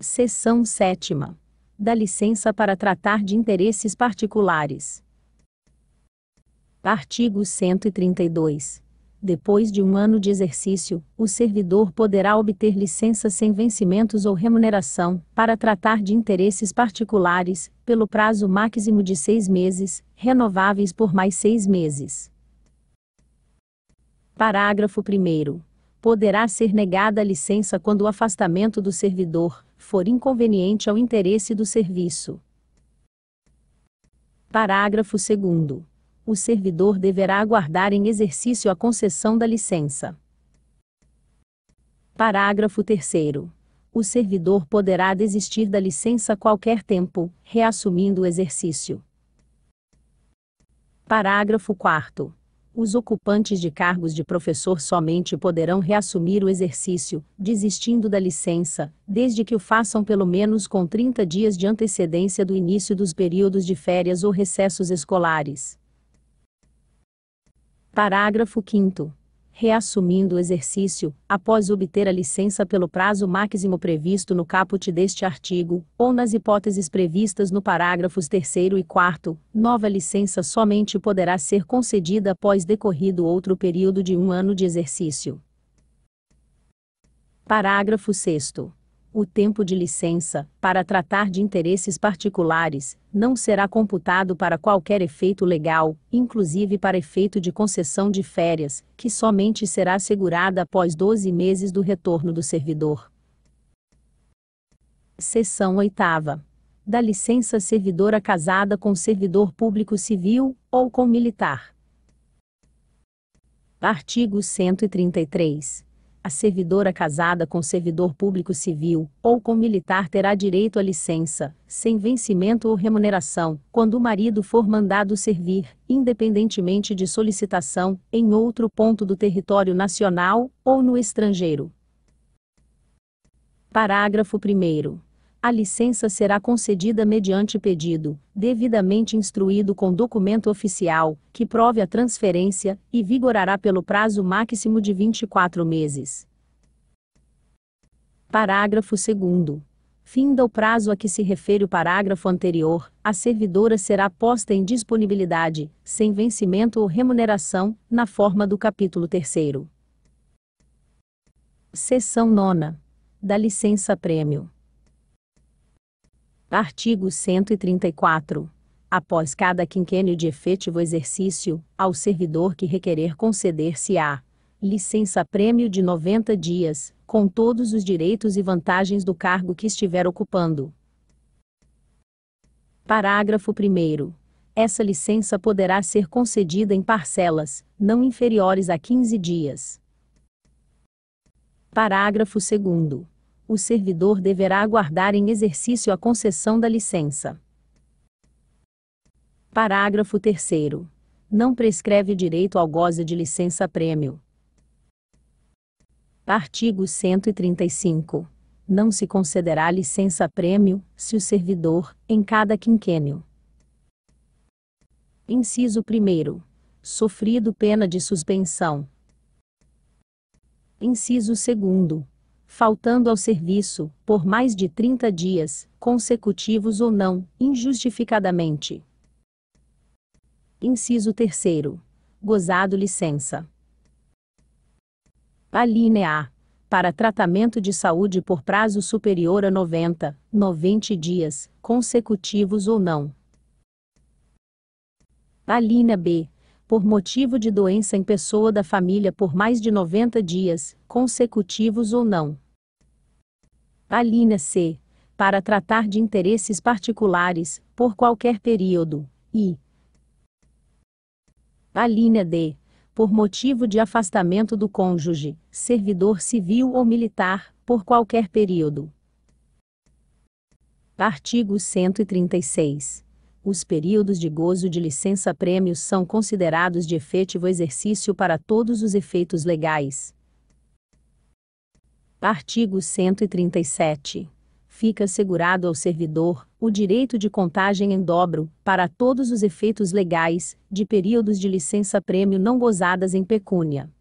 Seção 7. Da licença para tratar de interesses particulares. Artigo 132. Depois de um ano de exercício, o servidor poderá obter licença sem vencimentos ou remuneração, para tratar de interesses particulares, pelo prazo máximo de seis meses, renováveis por mais seis meses. Parágrafo 1 poderá ser negada a licença quando o afastamento do servidor for inconveniente ao interesse do serviço. Parágrafo 2. O servidor deverá aguardar em exercício a concessão da licença. Parágrafo 3. O servidor poderá desistir da licença a qualquer tempo, reassumindo o exercício. Parágrafo 4. Os ocupantes de cargos de professor somente poderão reassumir o exercício, desistindo da licença, desde que o façam pelo menos com 30 dias de antecedência do início dos períodos de férias ou recessos escolares. Parágrafo 5 reassumindo o exercício, após obter a licença pelo prazo máximo previsto no caput deste artigo, ou nas hipóteses previstas no parágrafos 3 e 4, nova licença somente poderá ser concedida após decorrido outro período de um ano de exercício. Parágrafo 6 o tempo de licença, para tratar de interesses particulares, não será computado para qualquer efeito legal, inclusive para efeito de concessão de férias, que somente será assegurada após 12 meses do retorno do servidor. Seção 8. Da licença servidora casada com servidor público civil ou com militar. Artigo 133. A servidora casada com servidor público civil ou com militar terá direito à licença, sem vencimento ou remuneração, quando o marido for mandado servir, independentemente de solicitação, em outro ponto do território nacional ou no estrangeiro. Parágrafo 1. A licença será concedida mediante pedido, devidamente instruído com documento oficial, que prove a transferência, e vigorará pelo prazo máximo de 24 meses. Parágrafo 2. Fim do prazo a que se refere o parágrafo anterior, a servidora será posta em disponibilidade, sem vencimento ou remuneração, na forma do capítulo 3. Seção 9. Da licença prêmio. Artigo 134. Após cada quinquênio de efetivo exercício, ao servidor que requerer conceder-se-á licença-prêmio de 90 dias, com todos os direitos e vantagens do cargo que estiver ocupando. Parágrafo 1. Essa licença poderá ser concedida em parcelas, não inferiores a 15 dias. Parágrafo 2 o servidor deverá aguardar em exercício a concessão da licença. Parágrafo 3. Não prescreve direito ao goze de licença-prêmio. Artigo 135. Não se concederá licença-prêmio, se o servidor, em cada quinquênio. Inciso 1. Sofrido pena de suspensão. Inciso 2 faltando ao serviço, por mais de 30 dias, consecutivos ou não, injustificadamente. Inciso 3. Gozado licença. Alínea A. Para tratamento de saúde por prazo superior a 90, 90 dias, consecutivos ou não. Alínea B por motivo de doença em pessoa da família por mais de 90 dias, consecutivos ou não. A linha C. Para tratar de interesses particulares, por qualquer período. E. A linha D. Por motivo de afastamento do cônjuge, servidor civil ou militar, por qualquer período. Artigo 136 os períodos de gozo de licença prêmio são considerados de efetivo exercício para todos os efeitos legais. Artigo 137. Fica assegurado ao servidor o direito de contagem em dobro, para todos os efeitos legais, de períodos de licença-prêmio não gozadas em pecúnia.